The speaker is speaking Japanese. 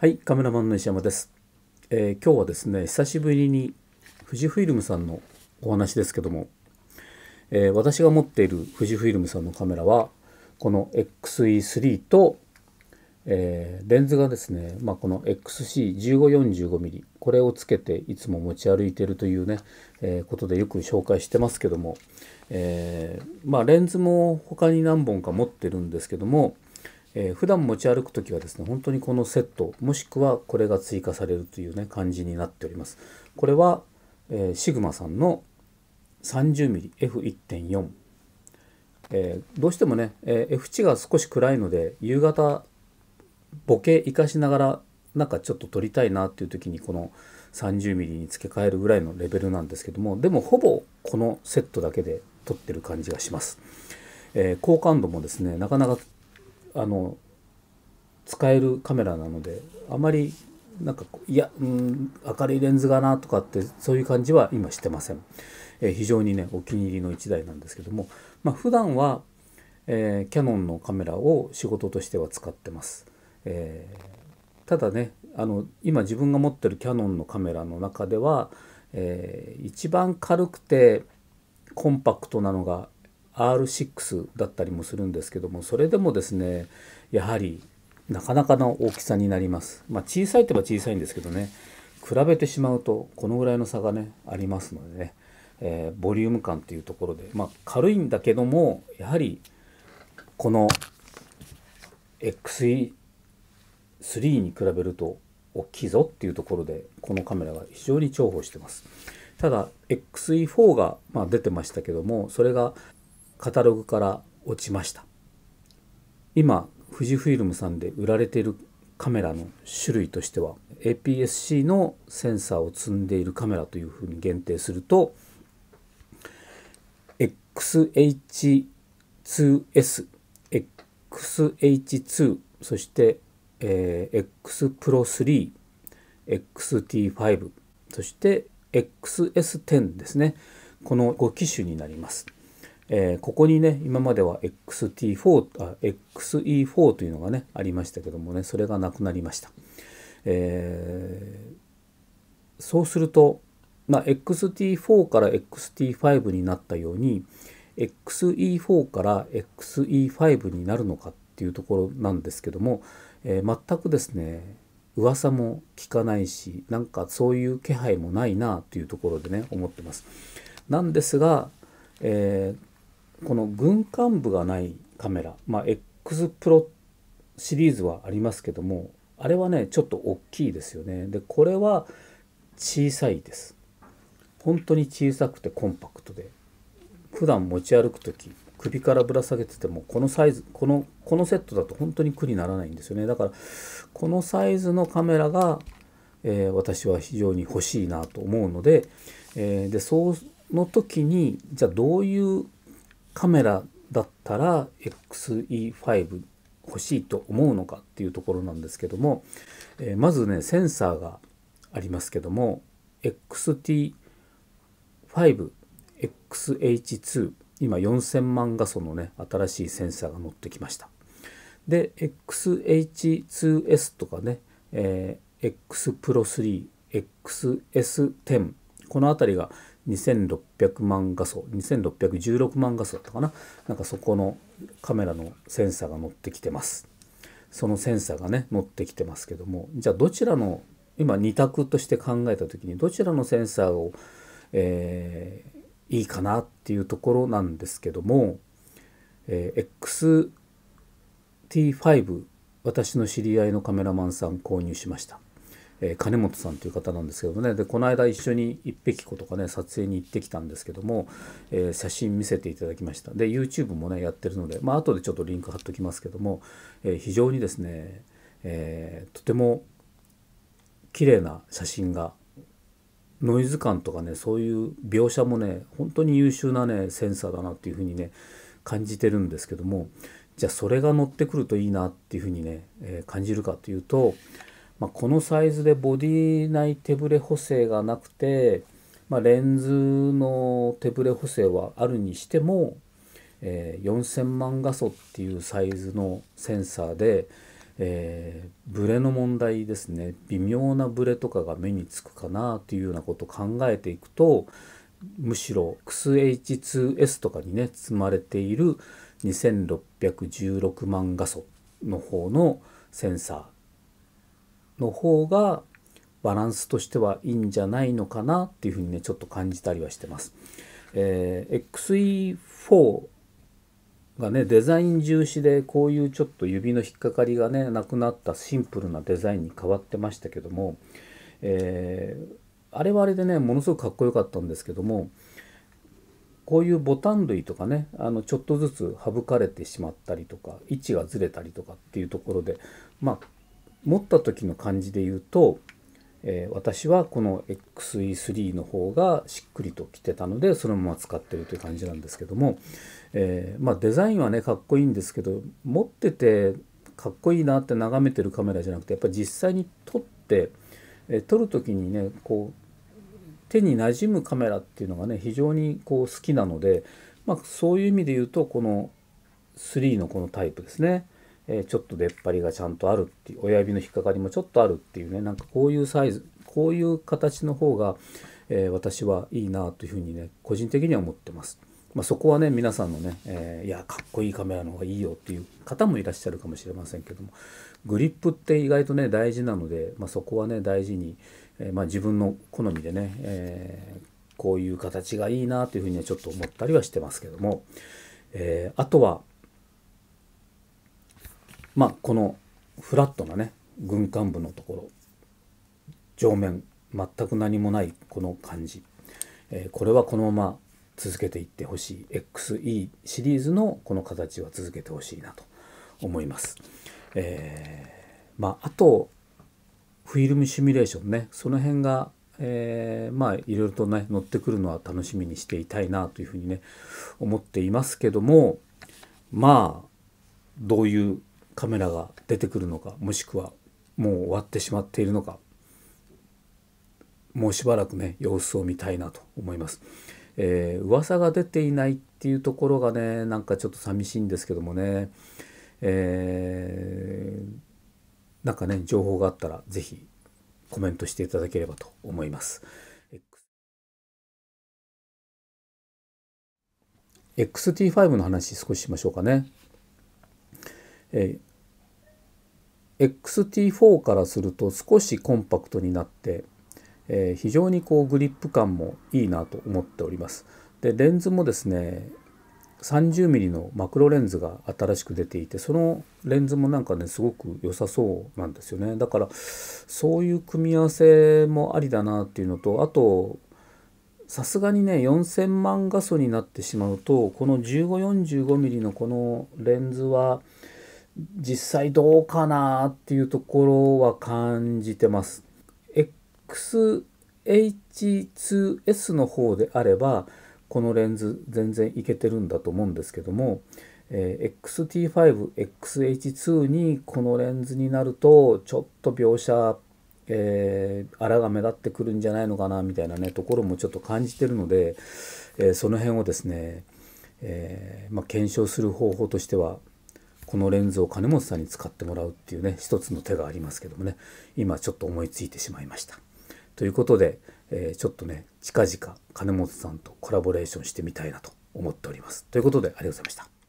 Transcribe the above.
はい、カメラマンの石山です、えー、今日はですね、久しぶりに富士フイルムさんのお話ですけども、えー、私が持っている富士フイルムさんのカメラは、この XE3 と、えー、レンズがですね、まあ、この XC1545mm、これをつけていつも持ち歩いているというね、えことでよく紹介してますけども、えまあ、レンズも他に何本か持ってるんですけども、えー、普段持ち歩く時はですね本当にこのセットもしくはこれが追加されるというね感じになっておりますこれは、えー、シグマさんの 30mmF1.4、えー、どうしてもね、えー、F 値が少し暗いので夕方ボケ生かしながらなんかちょっと撮りたいなっていう時にこの 30mm に付け替えるぐらいのレベルなんですけどもでもほぼこのセットだけで撮ってる感じがします、えー、好感度もですねなかなかあの使えるカメラなのであまりなんかいや、うん、明るいレンズがなとかってそういう感じは今してません、えー、非常にねお気に入りの1台なんですけども、まあ、普段は、えー、キヤノンのカメラを仕事としては使ってます、えー、ただねあの今自分が持ってるキヤノンのカメラの中では、えー、一番軽くてコンパクトなのが R6 だったりもするんですけどもそれでもですねやはりなかなかの大きさになります、まあ、小さいといえば小さいんですけどね比べてしまうとこのぐらいの差がねありますのでね、えー、ボリューム感っていうところで、まあ、軽いんだけどもやはりこの XE3 に比べると大きいぞっていうところでこのカメラが非常に重宝してますただ XE4 が、まあ、出てましたけどもそれがカタログから落ちました今富士フイルムさんで売られているカメラの種類としては APS-C のセンサーを積んでいるカメラというふうに限定すると XH2S、XH2 そして、えー、X Pro 3、XT5 そして XS10 ですねこの5機種になります。えー、ここにね今までは XT4 あ XE4 というのがねありましたけどもねそれがなくなりました、えー、そうすると、まあ、XT4 から XT5 になったように XE4 から XE5 になるのかっていうところなんですけども、えー、全くですね噂も聞かないしなんかそういう気配もないなというところでね思ってます。なんですが、えーこの軍艦部がないカメラ、まあ、X プロシリーズはありますけどもあれはねちょっと大きいですよねでこれは小さいです本当に小さくてコンパクトで普段持ち歩く時首からぶら下げててもこのサイズこのこのセットだと本当に苦にならないんですよねだからこのサイズのカメラが、えー、私は非常に欲しいなと思うので、えー、でその時にじゃあどういうカメラだったら XE5 欲しいと思うのかっていうところなんですけども、えー、まずねセンサーがありますけども XT5XH2 今4000万画素のね新しいセンサーが乗ってきましたで XH2S とかね、えー、X Pro3XS10 この辺りが2600万画素2616万画素だったかななんかそこのカメラのセンサーが乗ってきてますそのセンサーがね乗ってきてますけどもじゃあどちらの今2択として考えた時にどちらのセンサーを、えー、いいかなっていうところなんですけども、えー、XT5 私の知り合いのカメラマンさん購入しましたえー、金本さんという方なんですけどもねでこの間一緒に一匹子とかね撮影に行ってきたんですけども、えー、写真見せていただきましたで YouTube もねやってるのでまあ後でちょっとリンク貼っときますけども、えー、非常にですね、えとても綺麗な写真がノイズ感とかねそういう描写もね本当に優秀なねセンサーだなっていうふうにね感じてるんですけどもじゃあそれが乗ってくるといいなっていうふうにね、え感じるかというとまあ、このサイズでボディ内手ブレ補正がなくて、まあ、レンズの手ブレ補正はあるにしても、えー、4000万画素っていうサイズのセンサーで、えー、ブレの問題ですね微妙なブレとかが目につくかなというようなことを考えていくとむしろ XH2S とかにね積まれている2616万画素の方のセンサーの方がバランスとしてはいいんじゃないのかなっていうふうにねちょっと感じたりはしてます。えー、XE4 がねデザイン重視でこういうちょっと指の引っかかりがねなくなったシンプルなデザインに変わってましたけども、えー、あれはあれでねものすごくかっこよかったんですけどもこういうボタン類とかねあのちょっとずつ省かれてしまったりとか位置がずれたりとかっていうところでまあ持った時の感じで言うと、えー、私はこの XE3 の方がしっくりときてたのでそのまま使ってるという感じなんですけども、えー、まあ、デザインはねかっこいいんですけど持っててかっこいいなって眺めてるカメラじゃなくてやっぱり実際に撮って、えー、撮る時にねこう手に馴染むカメラっていうのがね非常にこう好きなので、まあ、そういう意味で言うとこの3のこのタイプですね。えちょっと出っ張りがちゃんとあるっていう親指の引っかかりもちょっとあるっていうねなんかこういうサイズこういう形の方が、えー、私はいいなというふうにね個人的には思ってます。まあ、そこはね皆さんのね、えー、いやかっこいいカメラの方がいいよっていう方もいらっしゃるかもしれませんけどもグリップって意外とね大事なので、まあ、そこはね大事に、えー、まあ、自分の好みでね、えこういう形がいいなというふうにはちょっと思ったりはしてますけども、えあとはまあこのフラットなね軍艦部のところ上面全く何もないこの感じ、えー、これはこのまま続けていってほしい XE シリーズのこの形は続けてほしいなと思います。えー、まあ、あとフィルムシミュレーションねその辺が、えー、まあいろいろとね乗ってくるのは楽しみにしていたいなというふうにね思っていますけどもまあどういうカメラが出てくるのかもしくはもう終わってしまっているのかもうしばらくね様子を見たいなと思います。えー、噂が出ていないっていうところがねなんかちょっと寂しいんですけどもね、えー、なんかね情報があったら是非コメントしていただければと思います。XT5 の話少ししましょうかね。えー XT4 からすると少しコンパクトになって、えー、非常にこうグリップ感もいいなと思っております。でレンズもですね 30mm のマクロレンズが新しく出ていてそのレンズもなんかねすごく良さそうなんですよねだからそういう組み合わせもありだなっていうのとあとさすがにね4000万画素になってしまうとこの 1545mm のこのレンズは実際どうかなっていうところは感じてます。XH2S の方であればこのレンズ全然いけてるんだと思うんですけども、えー、XT5XH2 にこのレンズになるとちょっと描写えー、荒が目立ってくるんじゃないのかなみたいなねところもちょっと感じてるので、えー、その辺をですね、えー、まあ、検証する方法としてはこのレンズを金本さんに使ってもらうっていうね一つの手がありますけどもね今ちょっと思いついてしまいました。ということで、えー、ちょっとね近々金本さんとコラボレーションしてみたいなと思っております。ということでありがとうございました。